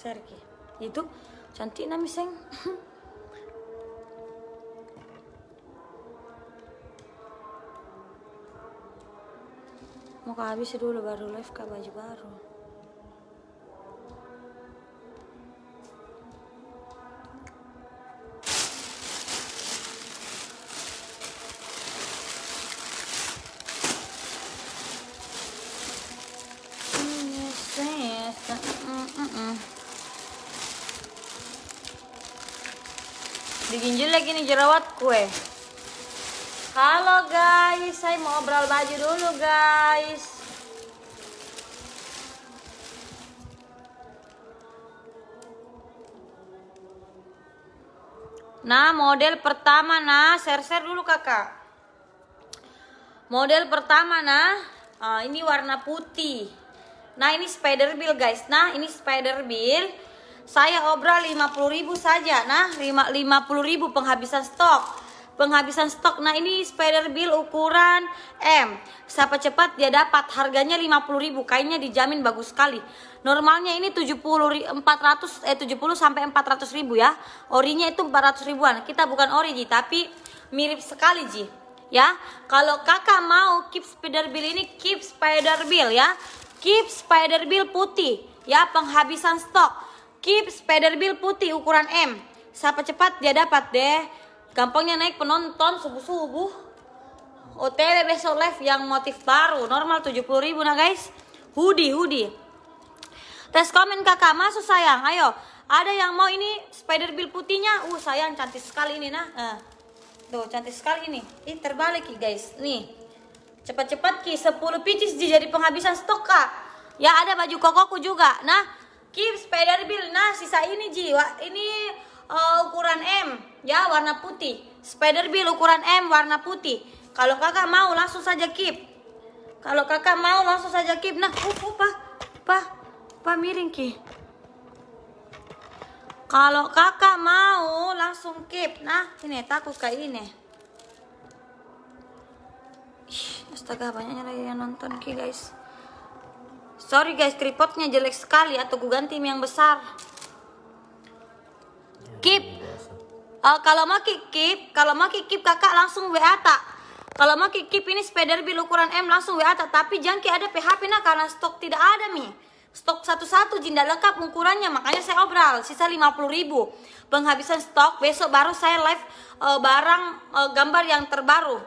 Sergi. Itu cantik nami seng. Mau habis dulu baru live ke baju baru. kue. Halo guys, saya mau obrol baju dulu guys. Nah, model pertama nah, share-share dulu kakak. Model pertama nah, ah, ini warna putih. Nah, ini spider bill guys. Nah, ini spider bill saya obral 50.000 saja. Nah, 50.000 penghabisan stok. Penghabisan stok. Nah, ini spider bill ukuran M. Siapa cepat dia dapat. Harganya 50.000. Kainnya dijamin bagus sekali. Normalnya ini 70 400 eh 70 sampai 400.000 ya. Orinya itu 400 ribuan. Kita bukan ori Ji, tapi mirip sekali Ji ya. Kalau kakak mau keep spider bill ini keep spider bill ya. Keep spider bill putih ya penghabisan stok. Keep spider bill putih ukuran M. Siapa cepat dia dapat deh. Gampangnya naik penonton subuh-subuh. OTW besok live yang motif baru. Normal 70 ribu nah guys. Hoodie, hoodie. Tes komen kakak masuk sayang. Ayo. Ada yang mau ini spider bill putihnya? Uh sayang cantik sekali ini nah. Uh. Tuh cantik sekali ini. Ini terbalik ya guys. Nih. Cepat-cepat ki 10 pieces jadi penghabisan stok kak. Ya ada baju kokoku juga. Nah, Keep spider bill. Nah, sisa ini jiwa ini uh, ukuran M ya, warna putih. Spider bill ukuran M warna putih. Kalau kakak mau langsung saja keep. Kalau kakak mau langsung saja keep. Nah, uh, oh, uh, oh, pa. Pa. Pa miring ki. Kalau kakak mau langsung keep. Nah, ini takut kayak ini. Ih, astaga banyaknya lagi yang nonton ki guys. Sorry guys, tripodnya jelek sekali atau gue ganti yang besar. Keep. Uh, eh, kalau mau keep, kalau mau keep kakak langsung WA tak. Kalau mau keep ini sepeda lebih ukuran M langsung WA tak. Tapi jangki ada PHP nah karena stok tidak ada mi. Stok satu-satu jinda lengkap ukurannya makanya saya obral sisa 50000 Penghabisan stok besok baru saya live uh, barang uh, gambar yang terbaru.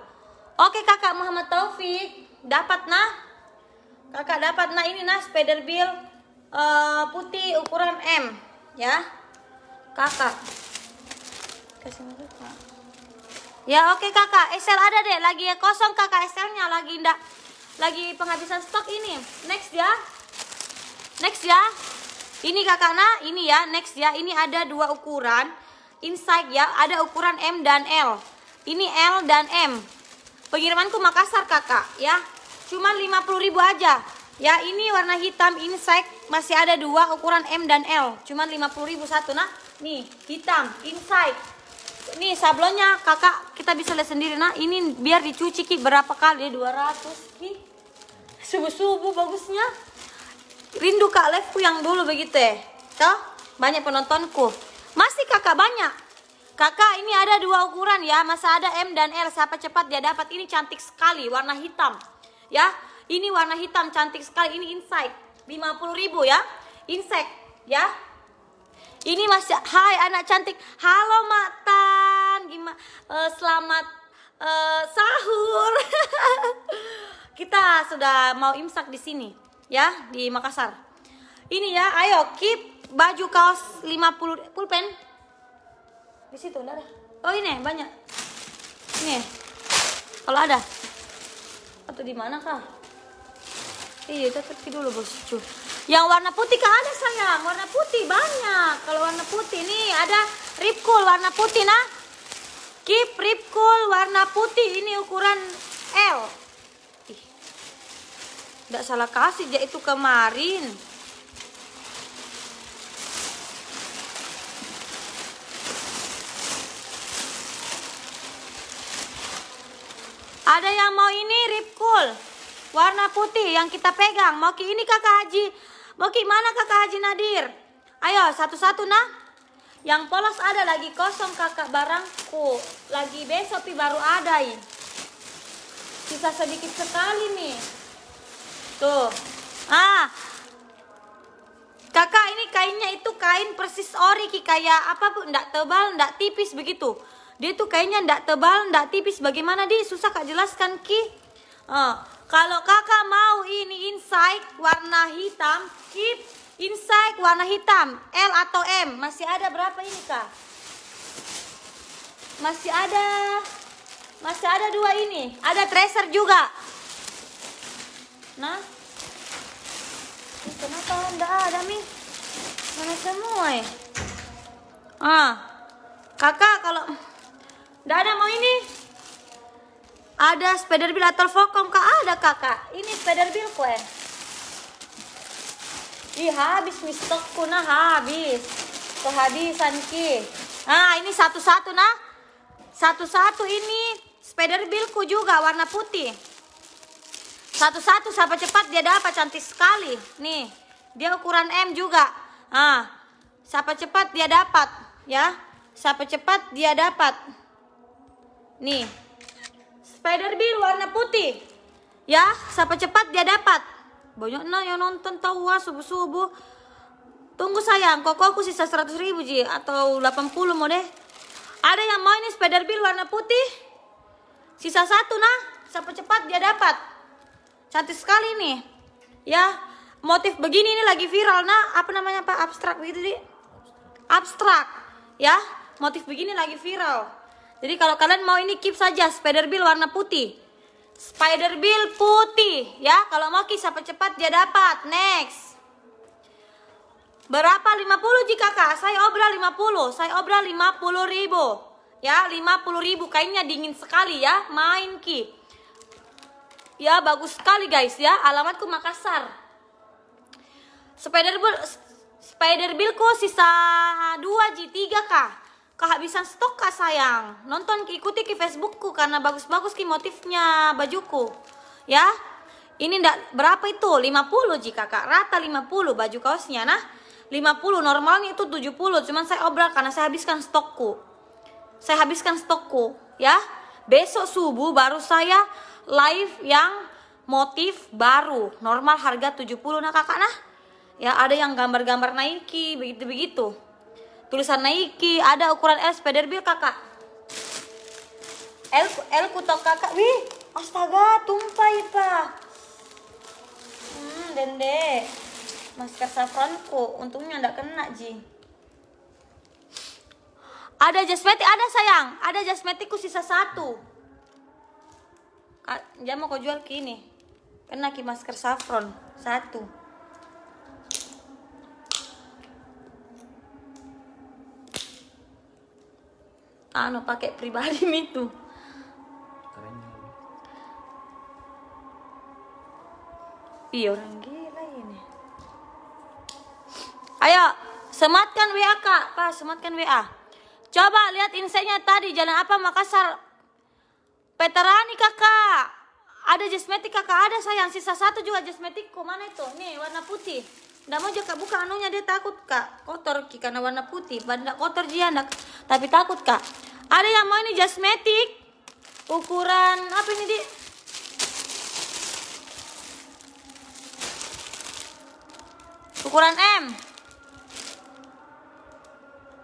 Oke kakak Muhammad Taufik dapat nah kakak dapat nah ini nah spider bill uh, putih ukuran M ya kakak ya oke okay, kakak SL ada deh lagi ya kosong kakak SL nya lagi ndak lagi penghabisan stok ini next ya next ya ini kakak nah ini ya next ya ini ada dua ukuran inside ya ada ukuran M dan L ini L dan M pengirimanku Makassar kakak ya cuman puluh ribu aja ya ini warna hitam insect masih ada dua ukuran M dan L cuman puluh ribu satu nah nih hitam inside nih sablonnya kakak kita bisa lihat sendiri nah ini biar dicuci ki berapa kali 200 ki subuh-subuh bagusnya rindu kak leku yang dulu begitu ya toh banyak penontonku masih kakak banyak Kakak ini ada dua ukuran ya, masa ada M dan L. Siapa cepat dia dapat. Ini cantik sekali, warna hitam ya. Ini warna hitam cantik sekali. Ini insight 50.000 ya. Insect ya. Ini masih Hai anak cantik. Halo matan Gimana uh, eh, selamat uh, sahur. Kita sudah mau imsak di sini ya di Makassar. Ini ya, ayo keep baju kaos 50 pulpen. Di situ ada. Oh ini banyak. Ini. Kalau ada atau di mana kah? Iya, kita pergi dulu bos cucu. Yang warna putih kah ada sayang? Warna putih banyak. Kalau warna putih ini ada ripkul warna putih nah. Keep ripkul warna putih ini ukuran L. Ih. salah kasih dia itu kemarin. Ada yang mau ini ripkul warna putih yang kita pegang. Mau ki ini kakak Haji. Mau ki mana kakak Haji Nadir? Ayo satu-satu nah. Yang polos ada lagi kosong kakak barangku. Lagi besok baru ada ini. Sisa sedikit sekali nih. Tuh. Ah. Kakak ini kainnya itu kain persis ori ki kayak apa bu? Ndak tebal, ndak tipis begitu. Dia tuh kayaknya ndak tebal, ndak tipis. Bagaimana dia susah kak jelaskan ki? Uh, kalau kakak mau ini insight warna hitam, keep insight warna hitam L atau M. Masih ada berapa ini kak? Masih ada, masih ada dua ini. Ada tracer juga. Nah, kenapa ndak ada mi? Mana semua ya? Ah, kakak kalau tidak ada mau ini. Ada spider bill atau fokom kak? Ada kakak. Ini spider bill kue. Ih habis mistok kuna habis. Kehabisan ki. Nah ini satu-satu nah. Satu-satu ini spider billku juga warna putih. Satu-satu siapa cepat dia dapat cantik sekali. Nih dia ukuran M juga. Ah siapa cepat dia dapat ya. Siapa cepat dia dapat. Nih, Spider Bill warna putih. Ya, siapa cepat dia dapat. Banyak nah yang nonton tahu wah subuh-subuh. Tunggu sayang, kok aku sisa 100 ribu Ji atau 80 mau deh. Ada yang mau ini Spider Bill warna putih? Sisa satu nah, siapa cepat dia dapat. Cantik sekali nih. Ya, motif begini ini lagi viral nah, apa namanya Pak? Abstrak begitu, Di. Abstrak. Ya, motif begini lagi viral. Jadi kalau kalian mau ini keep saja spider bill warna putih. Spider bill putih ya. Kalau mau kisah cepat dia dapat. Next. Berapa 50 jika Kak? Saya obral 50. Saya obral 50 ribu. Ya, 50 ribu. Kainnya dingin sekali ya. Main ki. Ya, bagus sekali guys ya. Alamatku Makassar. Spider bill Spider billku sisa 2 G3 Kak kehabisan stok kak sayang nonton ikuti ke Facebookku karena bagus-bagus ki motifnya bajuku ya ini ndak berapa itu 50 jika kak rata 50 baju kaosnya nah 50 normalnya itu 70 cuman saya obral karena saya habiskan stokku saya habiskan stokku ya besok subuh baru saya live yang motif baru normal harga 70 nah kakak nah ya ada yang gambar-gambar naiki begitu-begitu tulisan Nike ada ukuran L pederbil kakak L L kutok kakak wih astaga tumpah pak hmm dende masker safranku untungnya ndak kena ji ada jasmetik ada sayang ada jasmetikku sisa satu Kak, mau kau jual kini kena ki masker saffron satu anu pakai pribadi itu keren ya. iya orang gila ini ayo sematkan WA kak pak sematkan WA coba lihat insightnya tadi jalan apa Makassar Peterani kakak ada jasmetik kakak ada sayang sisa satu juga jasmetikku mana itu nih warna putih Nggak mau jaka buka anunya dia takut Kak. Kotor Ki karena warna putih. Pada kotor dia anak tapi takut Kak. Ada yang mau ini jasmetik Ukuran apa ini, di Ukuran M.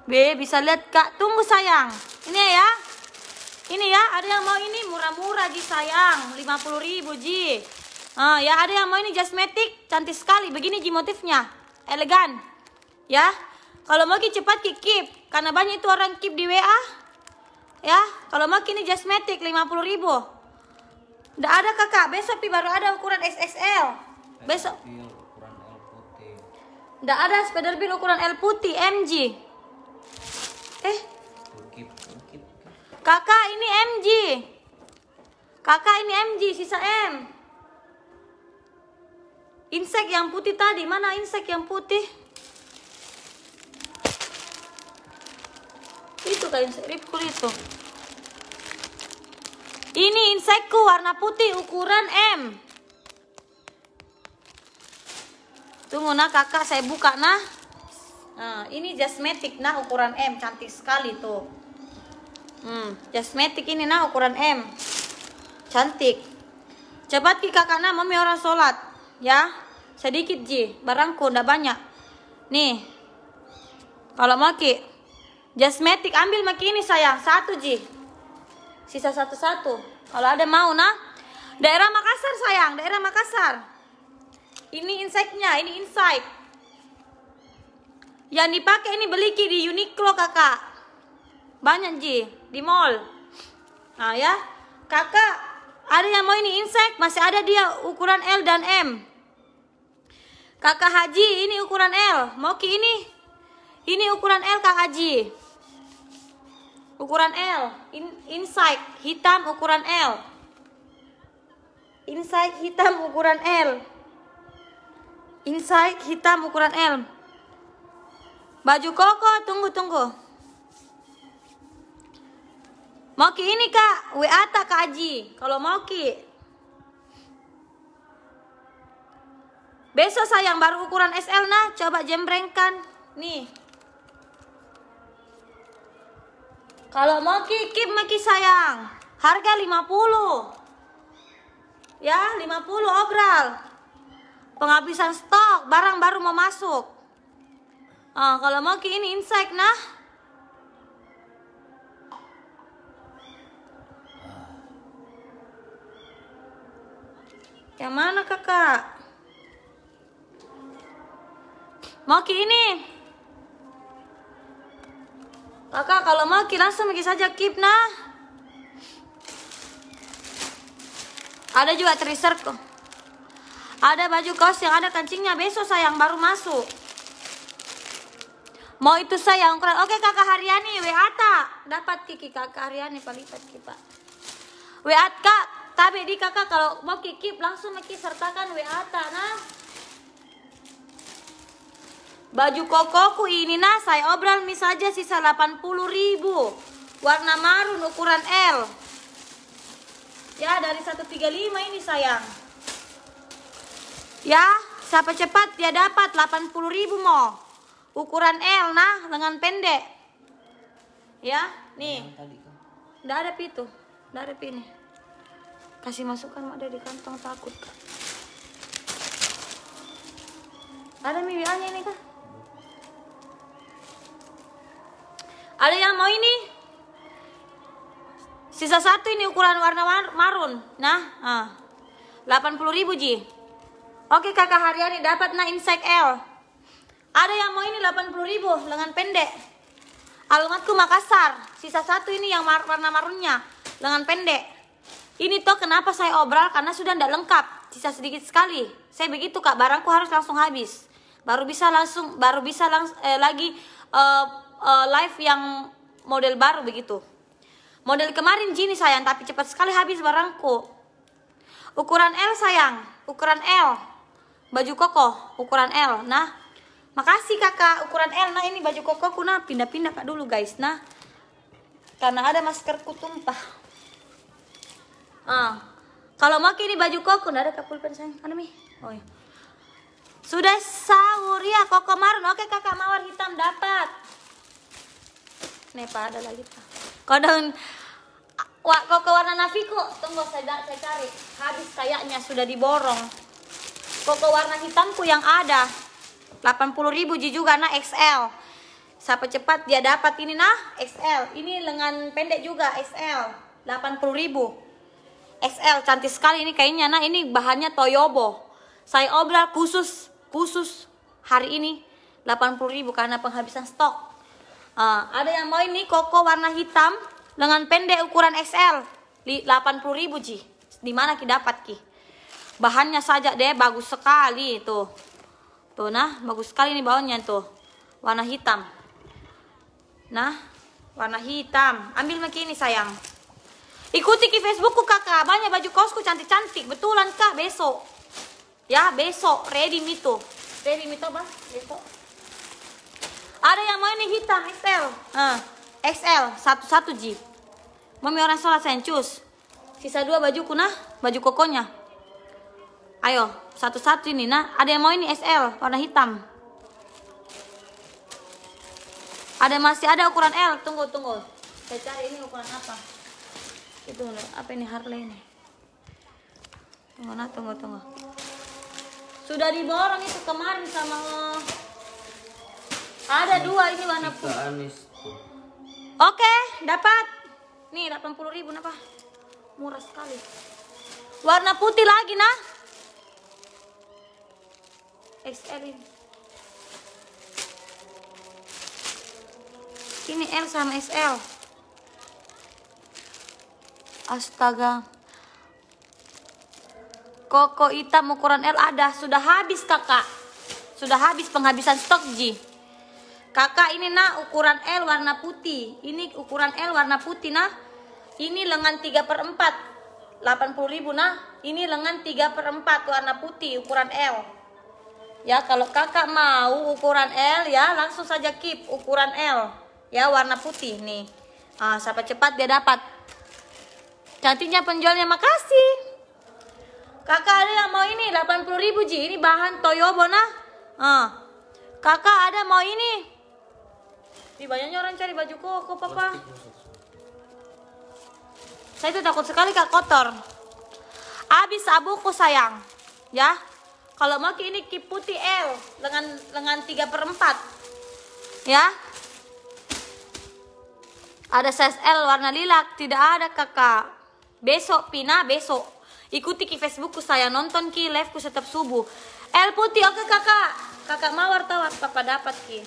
B bisa lihat Kak. Tunggu sayang. Ini ya. Ini ya, ada yang mau ini murah-murah di sayang. 50.000 Ji. Ah, ya ada yang mau ini jasmetik, cantik sekali. Begini ji motifnya, elegan. Ya, kalau mau ki cepat keep, karena banyak itu orang kip di WA. Ya, kalau mau kini jasmetik lima puluh ribu. tidak ada kakak, besok pi baru ada ukuran XXL. Besok. tidak ada sepeda bil ukuran L putih, MG. Eh, Kakak ini MG. Kakak ini MG sisa M. Insek yang putih tadi, mana insek yang putih? Itu kan insek ripkul itu. Ini insekku warna putih ukuran M. Tunggu nah kakak saya buka nah. Nah, ini jasmetik nah ukuran M, cantik sekali tuh. Hmm, jasmetik ini nah ukuran M. Cantik. Cepat ki kakak nah mami orang sholat ya sedikit ji barangku ndak banyak nih kalau maki jasmetik ambil maki ini sayang satu ji sisa satu satu kalau ada mau nah daerah Makassar sayang daerah Makassar ini inseknya ini insek. yang dipakai ini beliki di Uniqlo kakak banyak ji di mall nah ya kakak ada yang mau ini insek masih ada dia ukuran L dan M Kakak Haji ini ukuran L. Moki ini. Ini ukuran L Kak Haji. Ukuran L. In, inside hitam ukuran L. Inside hitam ukuran L. Inside hitam ukuran L. Baju koko tunggu tunggu. Moki ini Kak, WA tak Kak Haji. Kalau Moki Besok sayang baru ukuran SL nah, coba jembrengkan. Nih. Kalau mau kikip maki sayang, harga 50. Ya, 50 obral. Penghabisan stok, barang baru mau masuk. Oh, kalau mau ki ini insect nah. Yang mana kakak? Maki ini. Kakak kalau maki langsung maki saja keep nah. Ada juga tracer kok. Ada baju kaos yang ada kancingnya besok sayang baru masuk. Mau itu sayang ukuran. Oke kakak Haryani, WA tak? Dapat kiki kakak Haryani palipat kita. WA kak, tapi di kakak kalau mau kip langsung maki sertakan WA tak nah. Baju kokoku ini nah saya obral mis saja sisa 80.000. Warna marun ukuran L Ya dari 135 ini sayang Ya siapa cepat dia dapat 80.000 ribu mo Ukuran L nah lengan pendek Ya nih Nggak ada pitu Nggak ada pini Kasih masukkan ada di kantong takut Ada mi ini kah? Ada yang mau ini? Sisa satu ini ukuran warna marun. Nah, ah. 80 ribu Ji. Oke kakak Haryani dapat nah insect L. Ada yang mau ini 80 ribu lengan pendek. Alamatku Makassar. Sisa satu ini yang mar warna marunnya lengan pendek. Ini toh kenapa saya obral karena sudah tidak lengkap. Sisa sedikit sekali. Saya begitu kak barangku harus langsung habis. Baru bisa langsung baru bisa langs eh, lagi Uh, uh, live yang model baru begitu. Model kemarin Jini sayang, tapi cepat sekali habis barangku. Ukuran L sayang, ukuran L. Baju koko, ukuran L. Nah, makasih kakak, ukuran L. Nah ini baju koko nah pindah-pindah kak dulu guys. Nah, karena ada maskerku tumpah. Ah, kalau mau kini baju koko, nah ada kak pulpen sayang. Ada mi? Oh iya. Sudah sahur ya, koko marun. Oke kakak mawar hitam dapat nih pak ada lagi pak kodong Wah, kok ke warna kok? Tunggu saya, saya cari. Habis kayaknya sudah diborong. Kok ke warna hitamku yang ada. 80.000 Ji juga nah XL. Siapa cepat dia dapat ini nah XL. Ini lengan pendek juga XL. 80.000. XL cantik sekali ini kayaknya. Nah, ini bahannya Toyobo. Saya obral khusus khusus hari ini 80.000 karena penghabisan stok. Ah, ada yang mau ini koko warna hitam lengan pendek ukuran XL 80.000 Ji. Dimana mana dapat Ki? Bahannya saja deh bagus sekali itu Tuh nah, bagus sekali nih bahannya tuh. Warna hitam. Nah, warna hitam. Ambil makini ini sayang. Ikuti Ki Facebookku Kakak, banyak baju kosku cantik-cantik. Betulan Kak besok. Ya, besok ready tuh, Ready mito, bah Besok. Ada yang mau ini hitam XL. Uh, ah. XL satu satu Ji. Mami orang sholat sencus. Sisa dua baju kuna, baju kokonya. Ayo, satu-satu ini nah. Ada yang mau ini SL warna hitam. Ada masih ada ukuran L. Tunggu, tunggu. Saya cari ini ukuran apa. Itu apa ini Harley ini. Tunggu, nah, tunggu, tunggu. Sudah diborong itu kemarin sama ada dua ini warna putih. Oke, dapat. Nih, 80 ribu apa? Murah sekali. Warna putih lagi nah. XL ini. Ini L sama XL. Astaga. Koko hitam ukuran L ada, sudah habis kakak. Sudah habis penghabisan stok Ji kakak ini nak ukuran L warna putih ini ukuran L warna putih nah ini lengan 3 per 4 80 ribu nah ini lengan 3 per 4 warna putih ukuran L ya kalau kakak mau ukuran L ya langsung saja keep ukuran L ya warna putih nih ah, siapa cepat dia dapat cantiknya penjualnya makasih kakak ada yang mau ini 80 ribu Ji ini bahan Toyobo nah ah. kakak ada mau ini Ih, banyaknya orang cari bajuku, koko, Papa. Saya itu takut sekali Kak kotor. Habis abuku sayang. Ya. Kalau mau ini kip putih L dengan dengan 3 per 4. Ya. Ada size L warna lilak, tidak ada kakak. Besok Pina besok. Ikuti ki Facebookku saya nonton ki liveku setiap subuh. L putih oke kakak. Kakak mawar tawar papa dapat ki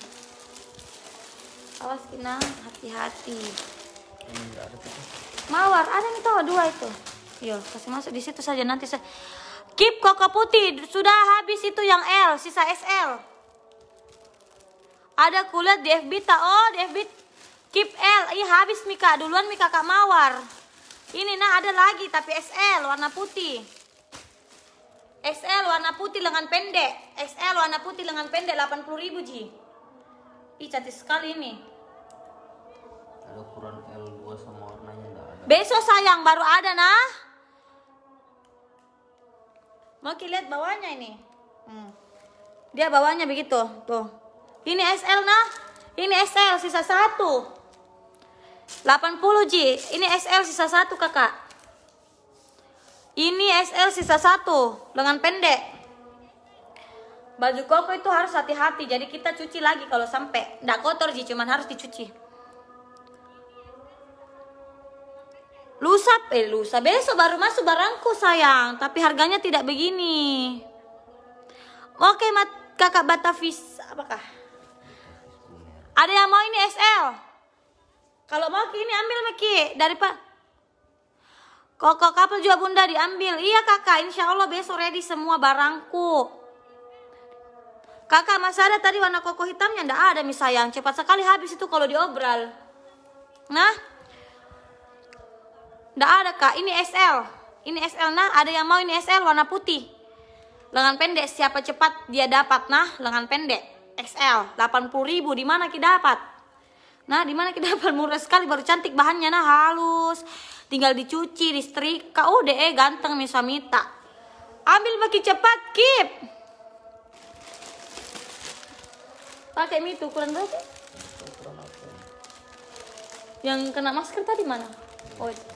awas kena hati-hati mawar ada nih tuh dua itu yo iya, kasih masuk di situ saja nanti saya keep koko putih sudah habis itu yang L sisa SL ada kulit di FB tak oh di FB keep L ih habis Mika duluan Mika kak mawar ini nah ada lagi tapi SL warna putih XL warna putih lengan pendek XL warna putih lengan pendek 80.000 Ji Ih cantik sekali ini ukuran L2 sama warnanya enggak ada besok sayang baru ada nah mau kita lihat bawahnya ini hmm. dia bawahnya begitu tuh ini SL nah ini SL sisa satu 80 g ini SL sisa satu kakak ini SL sisa satu lengan pendek baju koko itu harus hati-hati jadi kita cuci lagi kalau sampai tidak kotor sih cuman harus dicuci usap, eh lusa, besok baru masuk barangku sayang. Tapi harganya tidak begini. Oke, mat, kakak Batavis, apakah? Ada yang mau ini SL? Kalau mau ini ambil Meki dari Pak. Koko kapal juga bunda diambil. Iya kakak, insya Allah besok ready semua barangku. Kakak masih ada tadi warna koko hitamnya? ndak ada misalnya, sayang, cepat sekali habis itu kalau diobral. Nah, Nggak ada kak, ini SL. Ini SL nah, ada yang mau ini SL warna putih. Lengan pendek, siapa cepat dia dapat nah, lengan pendek. XL, 80 ribu, dimana kita dapat? Nah, dimana kita dapat murah sekali, baru cantik bahannya nah halus. Tinggal dicuci, Oh, deh, eh ganteng misa minta. Ambil bagi cepat, keep. Pakai itu, ukuran berapa? Yang kena masker tadi mana? Oh, itu.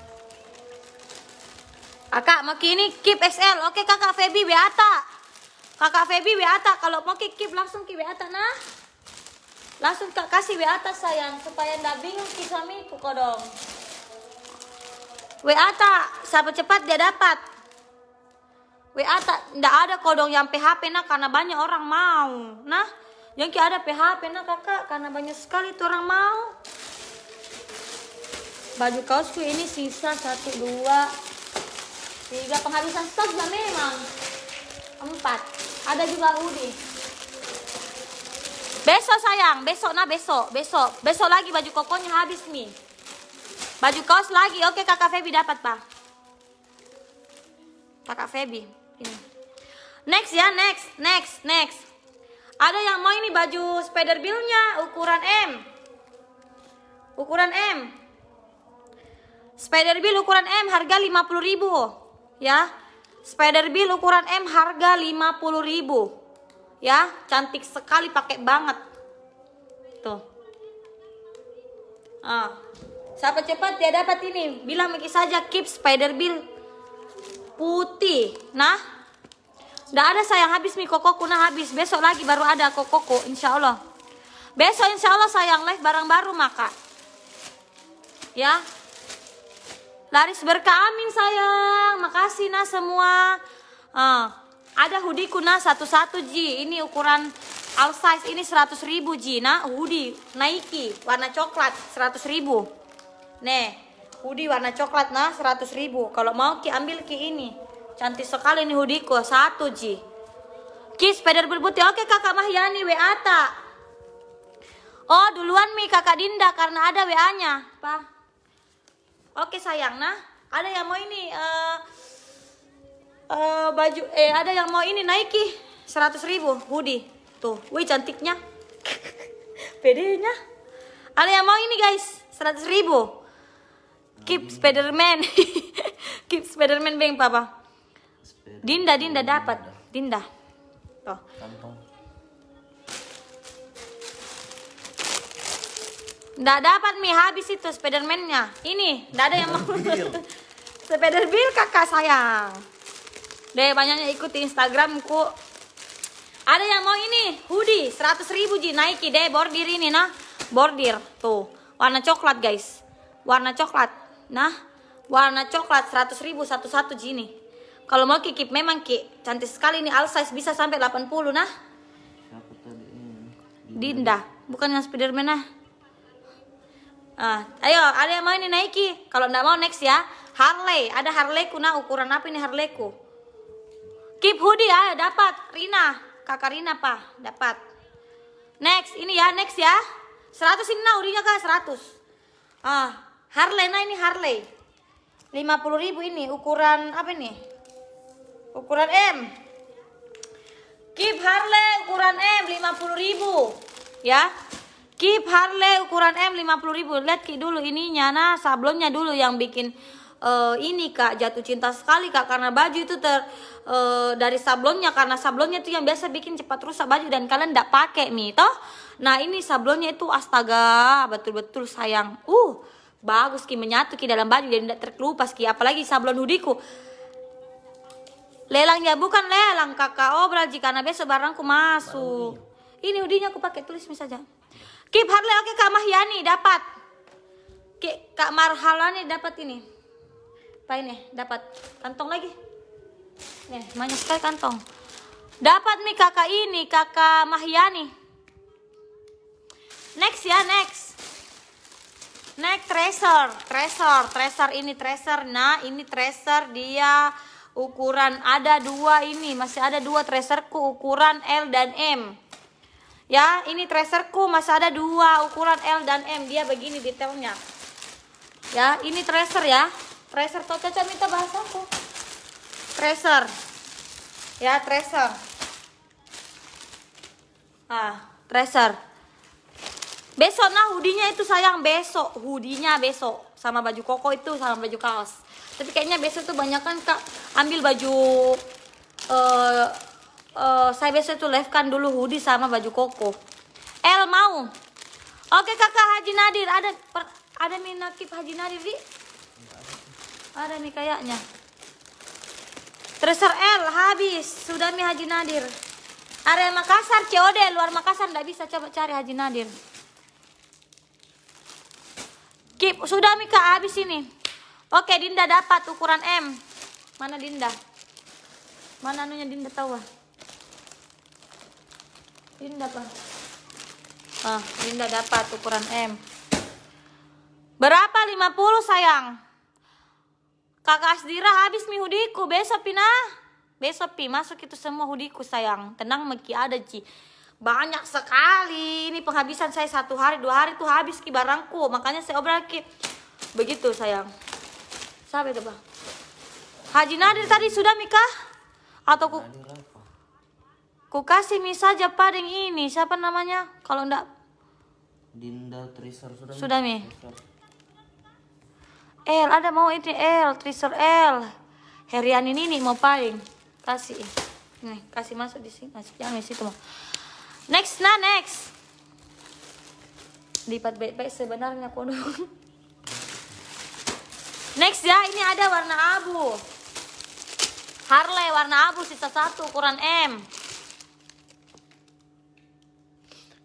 Kakak Moki ini keep SL. Oke kakak Feby Beata. Kakak Feby Beata. Kalau Moki keep langsung ke Beata nah. Langsung kak kasih Beata sayang supaya ndak bingung itu kodong. WA tak, sahabat cepat dia dapat. WA tak, ndak ada kodong yang PHP nah karena banyak orang mau. Nah, yang ki ada PHP nah kakak karena banyak sekali tuh orang mau. Baju kaosku ini sisa satu dua tiga penghabisan stok juga memang empat ada juga Udi besok sayang besok nah besok besok besok lagi baju kokonya habis nih baju kaos lagi oke kakak Feby dapat pak kakak Feby ini next ya next next next ada yang mau ini baju spider billnya ukuran M ukuran M spider bill ukuran M harga 50000 ribu ya. Spider bill ukuran M harga 50.000. Ya, cantik sekali pakai banget. Tuh. Ah. Siapa cepat dia dapat ini. Bilang Miki saja keep spider bill putih. Nah, udah ada sayang habis mi kokoku nah habis besok lagi baru ada kokoku insya Allah besok insya Allah sayang live barang baru maka ya Laris berkah amin sayang. Makasih nah semua. Uh, ada hoodie kuna satu-satu Ji. Ini ukuran all size ini 100 ribu Ji. Nah hoodie Nike warna coklat 100 ribu. Nih hoodie warna coklat nah 100 ribu. Kalau mau Ki ambil Ki ini. Cantik sekali ini hoodieku satu Ji. Ki sepeda berputih, Oke kakak Mahyani WA tak? Oh duluan Mi kakak Dinda karena ada WA-nya. Pak. Oke sayang, nah ada yang mau ini uh, uh, baju, eh ada yang mau ini Nike 100 ribu Budi Tuh, wih cantiknya. Pedenya. Ada yang mau ini guys 100 ribu. Keep Spiderman. Keep Spiderman bang papa. Dinda, Dinda dapat. Dinda. Tuh. Nggak dapat Mi, habis itu Spiderman-nya. Ini, nggak ada yang mau. Spider Bill kakak sayang. Deh, banyaknya ikuti Instagramku. Ada yang mau ini, hoodie 100 ribu Ji, naiki deh, bordir ini nah. Bordir, tuh. Warna coklat guys. Warna coklat. Nah, warna coklat 100 ribu satu-satu Ji nih. Kalau mau kikip memang Ki, cantik sekali ini all size bisa sampai 80 nah. Dinda, bukan yang Spiderman nah. Uh, ayo, ada yang mau ini naiki? Kalau nggak mau next ya. Harley, ada Harley ku nah ukuran apa ini Harley ku? Keep hoodie ya, dapat. Rina, kakak Rina pak, dapat. Next, ini ya, next ya. 100 ini nah urinya kak 100. Ah, Harley nah ini Harley. puluh ribu ini ukuran apa ini? Ukuran M. Keep Harley ukuran M puluh ribu ya Keep Harley ukuran M 50.000. Lihat Ki dulu ininya nah sablonnya dulu yang bikin uh, ini Kak jatuh cinta sekali Kak karena baju itu ter uh, dari sablonnya karena sablonnya itu yang biasa bikin cepat rusak baju dan kalian tidak pakai Mi toh. Nah, ini sablonnya itu astaga, betul-betul sayang. Uh, bagus Ki menyatu Ki dalam baju dan tidak terkelupas Ki apalagi sablon Lelang ya bukan lelang kakak obral oh, jika nabe sebarangku masuk. Iya. Ini udinya aku pakai tulis misalnya. Keep Harley oke Kak Mahyani dapat. Ki, Kak Marhalani dapat ini. Apa ini? Dapat. Kantong lagi. Nih, banyak sekali kantong. Dapat nih kakak ini, kakak Mahyani. Next ya, next. Next treasure. Treasure, treasure ini treasure. Nah, ini treasure dia ukuran ada dua ini, masih ada dua tracerku ukuran L dan M. Ya, ini tracerku masih ada dua ukuran L dan M. Dia begini detailnya. Ya, ini tracer ya. Tracer tuh caca minta bahasaku. Tracer. Ya, tracer. Ah, tracer. Besok nah hoodie itu sayang besok, hoodie besok sama baju koko itu sama baju kaos. Tapi kayaknya besok tuh banyak kan Kak ambil baju uh, uh, saya biasa tuh left kan dulu hoodie sama baju koko. El mau. Oke kakak Haji Nadir ada per, ada minakip Haji Nadir di? Ada nih kayaknya. Tracer L habis sudah mi Haji Nadir. Area Makassar COD luar Makassar nggak bisa coba cari Haji Nadir. Kip sudah mi kak habis ini. Oke Dinda dapat ukuran M. Mana Dinda? Mana anunya Dinda tahu ah? Linda apa? Ah, Linda dapat ukuran M. Berapa 50 sayang? Kakak Asdira habis mi hudiku, besok pina Besok pi masuk itu semua hudiku sayang. Tenang meki ada Ci. Banyak sekali. Ini penghabisan saya satu hari, dua hari tuh habis ki barangku. Makanya saya obrol ki. Begitu sayang. Sampai itu, Bang. Haji Nadir tadi sudah nikah? Atau ku Nadira. Ah. Ku kasih mie saja paling ini. Siapa namanya? Kalau enggak Dinda Tricer sudah. Sudah nih L ada mau ini L Tricer L. Herian ini nih mau paling kasih. Nih, kasih masuk di sini. masuk yang di situ, mau. Next nah next. Lipat baik-baik sebenarnya kodok. Next ya, ini ada warna abu. Harley warna abu sisa satu ukuran M.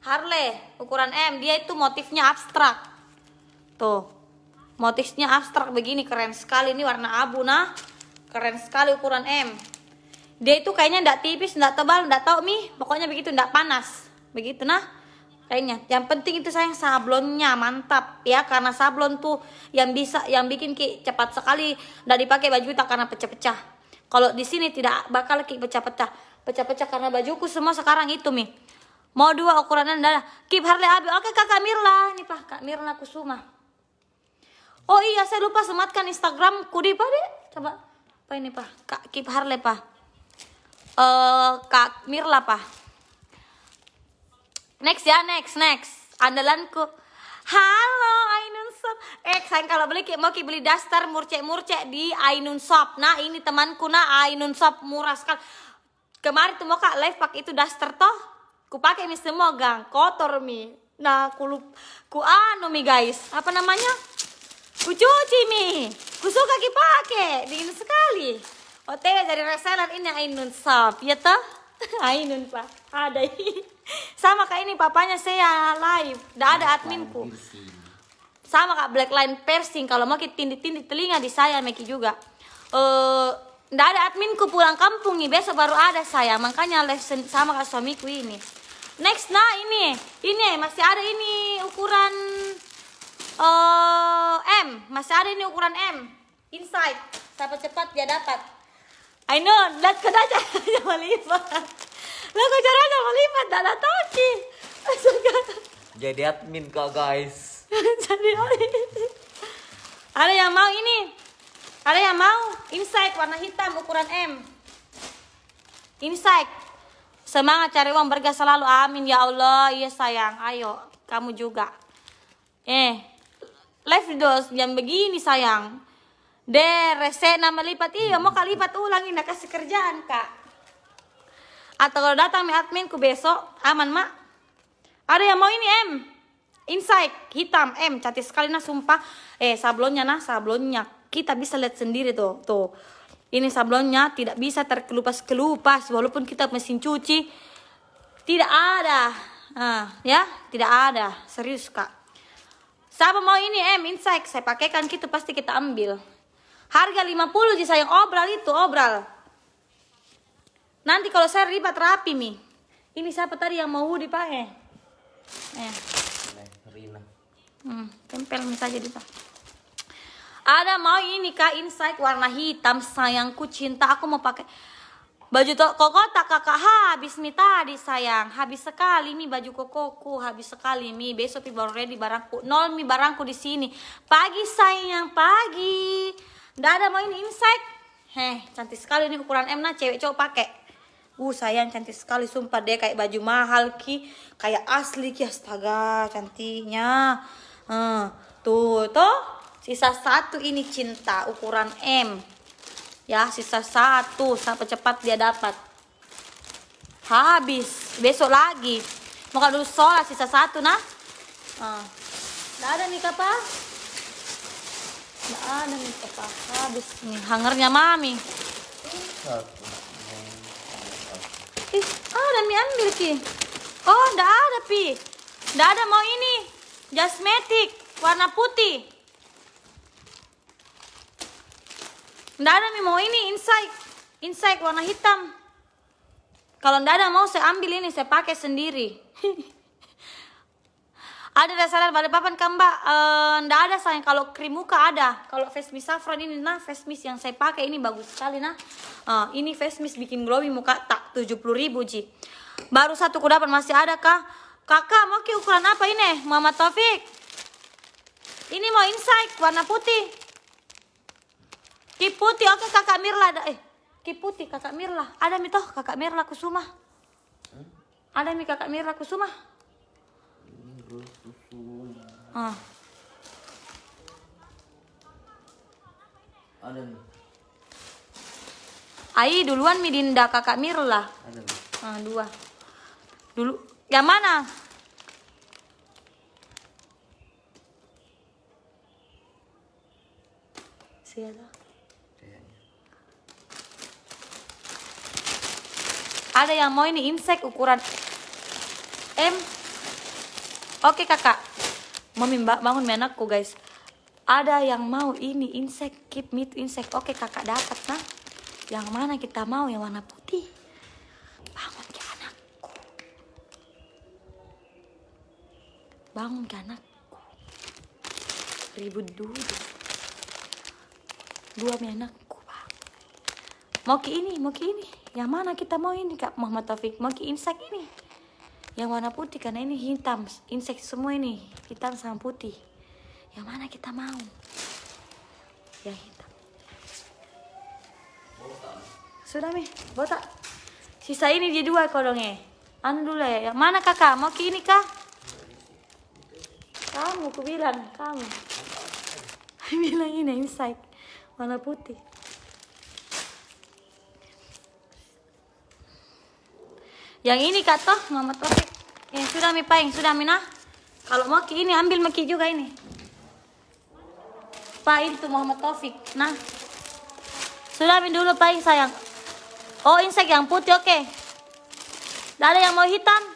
Harley ukuran M dia itu motifnya abstrak tuh motifnya abstrak begini keren sekali ini warna abu nah keren sekali ukuran M dia itu kayaknya ndak tipis ndak tebal ndak tau mi pokoknya begitu ndak panas begitu nah kayaknya yang penting itu sayang sablonnya mantap ya karena sablon tuh yang bisa yang bikin ki cepat sekali ndak dipakai baju tak karena pecah-pecah kalau di sini tidak bakal ki pecah-pecah pecah-pecah karena bajuku semua sekarang itu mi Mau dua ukurannya adalah Keep Harley Abi. Oke kakak Mirla, ini pak kak Mirna Kusuma. Oh iya saya lupa sematkan Instagram kudi pak deh. Coba apa ini pak kak Keep Harley pak. Uh, kak Mirla pak. Next ya next next andalanku. Halo Ainun Shop. Eh sayang kalau beli mau ki beli daster murcek-murcek di Ainun Shop. Nah ini temanku nah Ainun Shop murah sekali. Kemarin tuh mau kak live pak itu daster toh ku pakai mi semua gang kotor mi nah ku lup, ku anu mi guys apa namanya ku cuci mi ku suka ki pakai dingin sekali otw dari reseller ini ainun sap ya ta ainun pak ada sama kayak ini papanya saya live Dah ada nah, adminku sama kak black line piercing kalau mau kita tindih tindih telinga di saya Meki juga eh uh, ndak ada adminku pulang kampung nih besok baru ada saya makanya live sama kak suamiku ini next nah ini ini masih ada ini ukuran uh, M masih ada ini ukuran M inside siapa cepat dia dapat I know lihat kau caranya melipat lah kau caranya melipat tak ada toci jadi admin kok guys jadi ada yang mau ini ada yang mau inside warna hitam ukuran M inside Semangat cari uang berkah selalu. Amin ya Allah. Iya sayang. Ayo, kamu juga. Eh, live dos jam begini sayang. Der, nama lipat. Iya, mau kali lipat ulang ini nah, kasih kerjaan, Kak. Atau kalau datang mi ku besok, aman, Mak. Ada yang mau ini, Em? Insight hitam M cantik sekali nah sumpah eh sablonnya nah sablonnya kita bisa lihat sendiri tuh tuh ini sablonnya tidak bisa terkelupas-kelupas walaupun kita mesin cuci. Tidak ada. Nah, ya, tidak ada. Serius, Kak. Siapa mau ini M insect saya pakaikan kita gitu, pasti kita ambil. Harga 50 sih sayang obral itu, obral. Nanti kalau saya ribat rapi mi. Ini siapa tadi yang mau dipakai? Eh. Rina. Hmm, tempel misalnya saja di pak. Ada mau ini kak insight warna hitam sayangku cinta aku mau pakai baju to koko tak kakak habis mi tadi sayang habis sekali mi baju kokoku habis sekali mi besok baru ready barangku nol mi barangku di sini pagi sayang pagi ndak ada mau ini insight heh cantik sekali ini ukuran M nah cewek cowok pakai uh sayang cantik sekali sumpah deh kayak baju mahal ki kayak asli ki astaga cantiknya hmm, tuh toh sisa satu ini cinta ukuran M ya sisa satu sampai cepat dia dapat habis besok lagi mau kalau sholat sisa satu nah nah ada nih kapa nggak ada nih kapa habis nih hangernya mami Ih, ada mi ambil ki. Oh, nggak ada pi. nggak ada mau ini. Jasmetik warna putih. Nggak ada nih mau ini inside. Inside warna hitam. Kalau nggak ada mau saya ambil ini, saya pakai sendiri. ada dasar pada papan kan mbak? E, ada sayang, kalau krim muka ada. Kalau face mist saffron ini, nah face mist yang saya pakai ini bagus sekali nah. uh, ini face mist bikin glowing muka tak 70 ribu Ji. Baru satu kudapan masih ada kah? Kakak mau ke ukuran apa ini? Mama Taufik. Ini mau inside warna putih. Kiputi oke okay, kakak Mirla ada. Eh, Kiputi kakak Mirla. Ada mi toh kakak Mirla Kusuma? Hmm? Ada mi kakak Mirla Kusuma? Mirla Kusuma. Ah. Ada mi. Ai duluan mi Dinda kakak Mirla. Ada mi. Ah, dua. Dulu yang mana? Siapa? Ada yang mau ini insek ukuran M. Oke kakak. Mami bangun menakku guys. Ada yang mau ini insek keep to insek. Oke kakak dapat nah. Yang mana kita mau yang warna putih? Bangun ke anakku. Bangun ke anakku. Ribut dulu. Dua menakku mau ke ini mau ke ini yang mana kita mau ini kak Muhammad Taufik mau ke insek ini yang warna putih karena ini hitam insek semua ini hitam sama putih yang mana kita mau yang hitam sudah mi botak sisa ini dia dua kodongnya anu dulu ya yang mana kakak mau ke ini kak kamu aku bilang kamu bilang ini insek warna putih yang ini kata Muhammad Taufik yang eh, sudah mi paing sudah mina kalau mau ki ini ambil meki juga ini paing tuh Muhammad Taufik nah sudah min dulu paing sayang oh insek yang putih oke okay. ada yang mau hitam